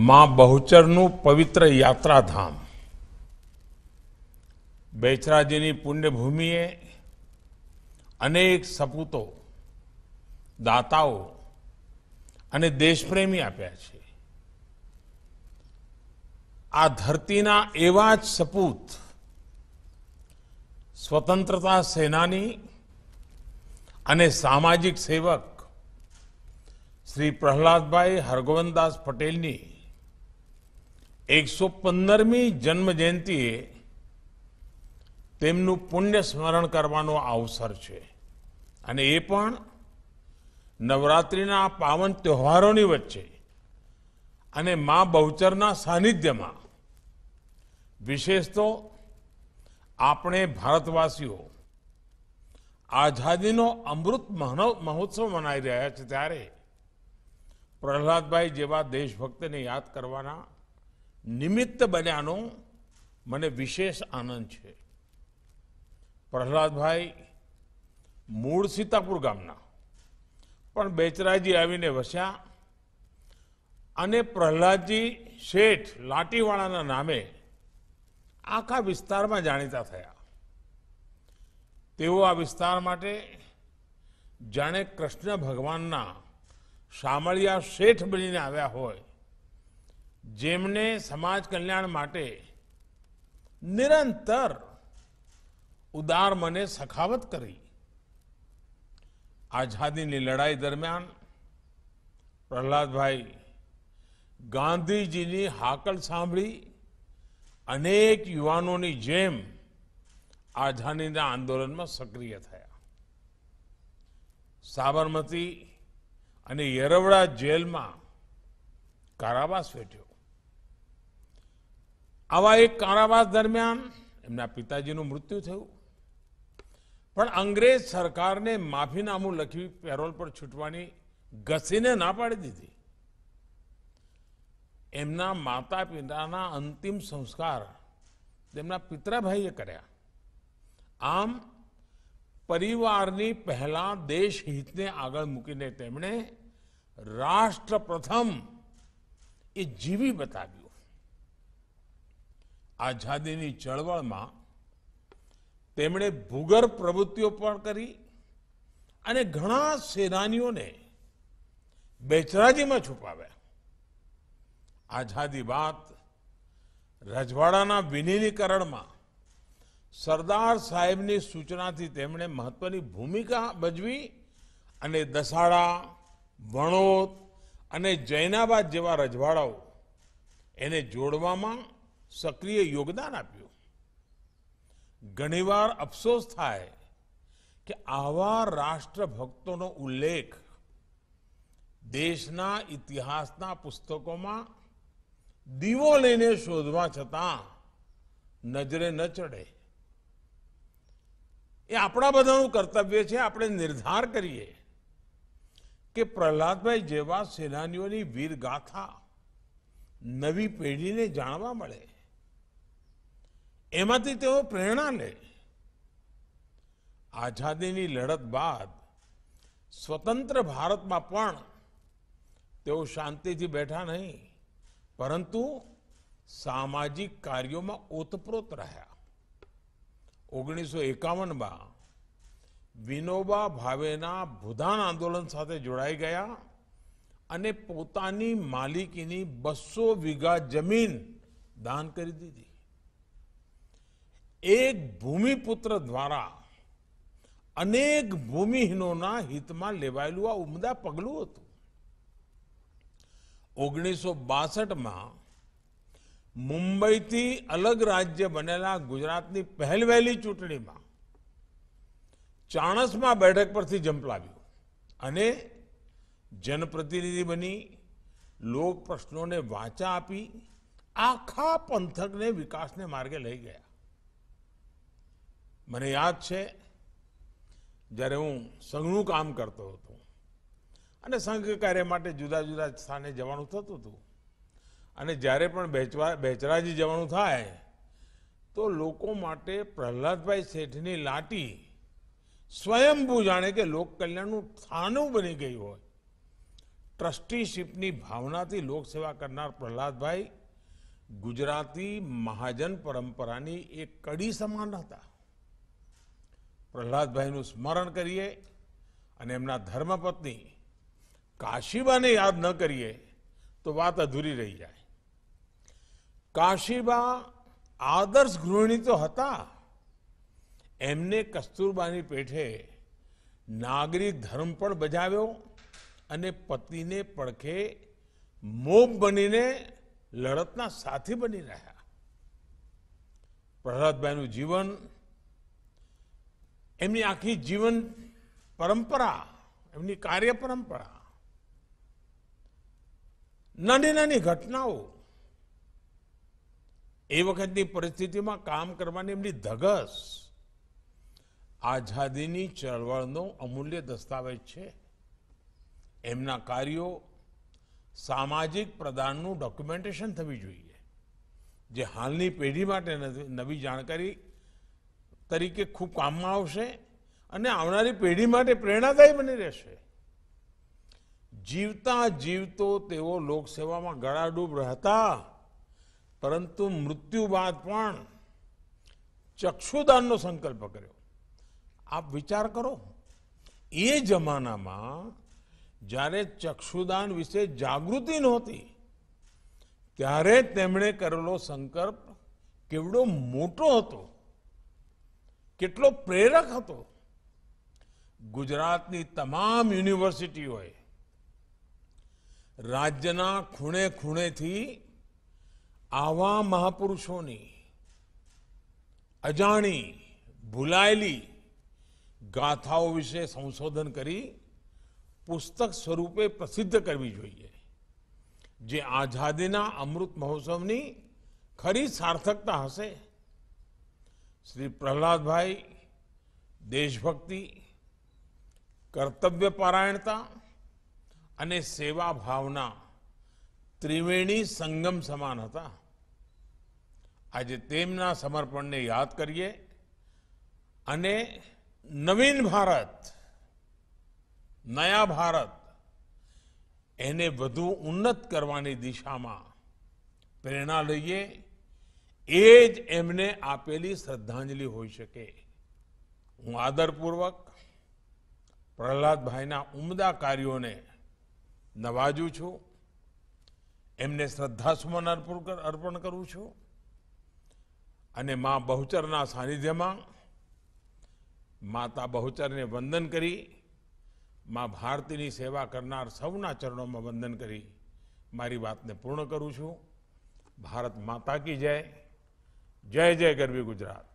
માં બહુચરનું પવિત્ર યાત્રાધામ બેચરાજીની પુણ્યભૂમિએ અનેક સપૂતો દાતાઓ અને દેશપ્રેમી આપ્યા છે આ ધરતીના એવા જ સપૂત સ્વતંત્રતા સેનાની અને સામાજિક સેવક શ્રી પ્રહલાદભાઈ હરગોવનદાસ પટેલની 115મી જન્મ જયંતીએ તેમનું પુણ્ય સ્મરણ કરવાનો અવસર છે અને એ પણ નવરાત્રિના પાવન તહેવારોની વચ્ચે અને મા બહુચરના સાનિધ્યમાં વિશેષ તો આપણે ભારતવાસીઓ આઝાદીનો અમૃત મહોત્સવ મનાવી રહ્યા છે ત્યારે પ્રહલાદભાઈ જેવા દેશભક્તને યાદ કરવાના નિમિત્ત બન્યાનો મને વિશેષ આનંદ છે પ્રહલાદભાઈ મૂળ સીતાપુર ગામના પણ બેચરાજી આવીને વસ્યા અને પ્રહલાદજી શેઠ લાટીવાળાના નામે આખા વિસ્તારમાં જાણીતા થયા તેઓ આ વિસ્તાર માટે જાણે કૃષ્ણ ભગવાનના શામળિયા શેઠ બનીને આવ્યા હોય જેમને સમાજ કલ્યાણ માટે નિરંતર ઉદાર મને સખાવત કરી આઝાદીની લડાઈ દરમિયાન પ્રહલાદભાઈ ગાંધીજીની હાકલ સાંભળી અનેક યુવાનોની જેમ આઝાદીના આંદોલનમાં સક્રિય થયા સાબરમતી અને યરવડા જેલમાં કારાવાસ વેઠ્યો આવા એક કારાવાસ દરમિયાન એમના પિતાજીનું મૃત્યુ થયું પણ અંગ્રેજ સરકારને માફીનામું લખી પેરોલ પર છૂટવાની ઘસીને ના પાડી દીધી એમના માતા પિતાના અંતિમ સંસ્કાર તેમના પિતરાભાઈએ કર્યા આમ પરિવારની પહેલા દેશહિતને આગળ મૂકીને તેમણે રાષ્ટ્ર પ્રથમ એ જીવી બતાવ્યું આઝાદીની ચળવળમાં તેમણે ભૂગર્ભ પ્રવૃત્તિઓ પણ કરી અને ઘણા સેનાનીઓને બેચરાજીમાં છુપાવ્યા આઝાદી વાત રજવાડાના વિનિનીકરણમાં સરદાર સાહેબની સૂચનાથી તેમણે મહત્વની ભૂમિકા ભજવી અને દસાડા વણોત અને જૈનાબાદ જેવા રજવાડાઓ એને જોડવામાં સક્રિય યોગદાન આપ્યું ઘણીવાર અફસોસ થાય કે આવા રાષ્ટ્રભક્તોનો ઉલ્લેખ દેશના ઇતિહાસના પુસ્તકોમાં દીવો લઈને શોધવા છતાં નજરે ન ચડે એ આપણા બધાનું કર્તવ્ય છે આપણે નિર્ધાર કરીએ કે પ્રહલાદભાઈ જેવા સેનાનીઓની વીરગાથા નવી પેઢીને જાણવા મળે એમાંથી તેઓ પ્રેરણા લે આઝાદીની લડત બાદ સ્વતંત્ર ભારતમાં પણ તેઓ શાંતિથી બેઠા નહીં પરંતુ સામાજિક કાર્યોમાં ઓતપ્રોત રહ્યા ઓગણીસો એકાવનમાં વિનોબા ભાવેના ભૂદાન આંદોલન સાથે જોડાઈ ગયા અને પોતાની માલિકીની બસો વીઘા જમીન દાન કરી દીધી એક ભૂમિપુત્ર દ્વારા અનેક ભૂમિહીનોના હિતમાં લેવાયેલું આ ઉમદા પગલું હતું ઓગણીસો બાસઠમાં મુંબઈથી અલગ રાજ્ય બનેલા ગુજરાતની પહેલવહેલી ચૂંટણીમાં ચાણસમાં બેઠક પરથી જંપલાવ્યું અને જનપ્રતિનિધિ બની લોક પ્રશ્નોને વાચા આપી આખા પંથકને વિકાસને માર્ગે લઈ ગયા મને યાદ છે જ્યારે હું સંઘનું કામ કરતો હતો અને સંઘ કાર્ય માટે જુદા જુદા સ્થાને જવાનું થતું હતું અને જ્યારે પણ બેચવા બેચરાજી જવાનું થાય તો લોકો માટે પ્રહલાદભાઈ શેઠની લાટી સ્વયંભૂ જાણે કે લોકકલ્યાણનું થાનું બની ગયું હોય ટ્રસ્ટીશીપની ભાવનાથી લોકસેવા કરનાર પ્રહલાદભાઈ ગુજરાતી મહાજન પરંપરાની એક કડી સમાન હતા પ્રહલાદભાઈનું સ્મરણ કરીએ અને એમના ધર્મપત્ની કાશીબાને યાદ ન કરીએ તો વાત અધૂરી રહી જાય કાશીબા આદર્શ ગૃહિણી તો હતા એમને કસ્તુરબાની પેઠે નાગરિક ધર્મ પણ બજાવ્યો અને પતિને પડખે મોબ બનીને લડતના સાથી બની રહ્યા પ્રહલાદભાઈનું જીવન એમની આખી જીવન પરંપરા એમની કાર્ય પરંપરા નાની નાની ઘટનાઓ એ વખતની પરિસ્થિતિમાં કામ કરવાની એમની ધગસ આઝાદીની ચળવળનો અમૂલ્ય દસ્તાવેજ છે એમના કાર્યો સામાજિક પ્રદાનનું ડોક્યુમેન્ટેશન થવી જોઈએ જે હાલની પેઢી માટે નવી જાણકારી તરીકે ખૂબ કામમાં આવશે અને આવનારી પેઢી માટે પ્રેરણાદાયી બની રહેશે જીવતા જીવતો તેઓ લોકસેવામાં ગળાડૂબ રહેતા પરંતુ મૃત્યુ બાદ પણ ચક્ષુદાનનો સંકલ્પ કર્યો આપ વિચાર કરો એ જમાનામાં જ્યારે ચક્ષુદાન વિશે જાગૃતિ નહોતી ત્યારે તેમણે કરેલો સંકલ્પ કેવડો મોટો હતો કેટલો પ્રેરક હતો ગુજરાતની તમામ યુનિવર્સિટીઓએ રાજ્યના ખૂણે ખૂણેથી આવા મહાપુરુષોની અજાણી ભૂલાયેલી ગાથાઓ વિશે સંશોધન કરી પુસ્તક સ્વરૂપે પ્રસિદ્ધ કરવી જોઈએ જે આઝાદીના અમૃત મહોત્સવની ખરી સાર્થકતા હશે શ્રી પ્રહલાદભાઈ દેશભક્તિ કર્તવ્ય કર્તવ્યપરાયણતા અને સેવા ભાવના ત્રિવેણી સંગમ સમાન હતા આજે તેમના સમર્પણને યાદ કરીએ અને નવીન ભારત નયા ભારત એને વધુ ઉન્નત કરવાની દિશામાં પ્રેરણા લઈએ એ જ એમને આપેલી શ્રદ્ધાંજલિ હોઈ શકે હું આદરપૂર્વક પ્રહલાદભાઈના ઉમદા કાર્યોને નવાજું છું એમને શ્રદ્ધાસુમન અર્પણ કરું છું અને મા બહુચરના સાનિધ્યમાં માતા બહુચરને વંદન કરી મા ભારતીની સેવા કરનાર સૌના ચરણોમાં વંદન કરી મારી વાતને પૂર્ણ કરું છું ભારત માતા કી જય જય જય ગરવી ગુજરાત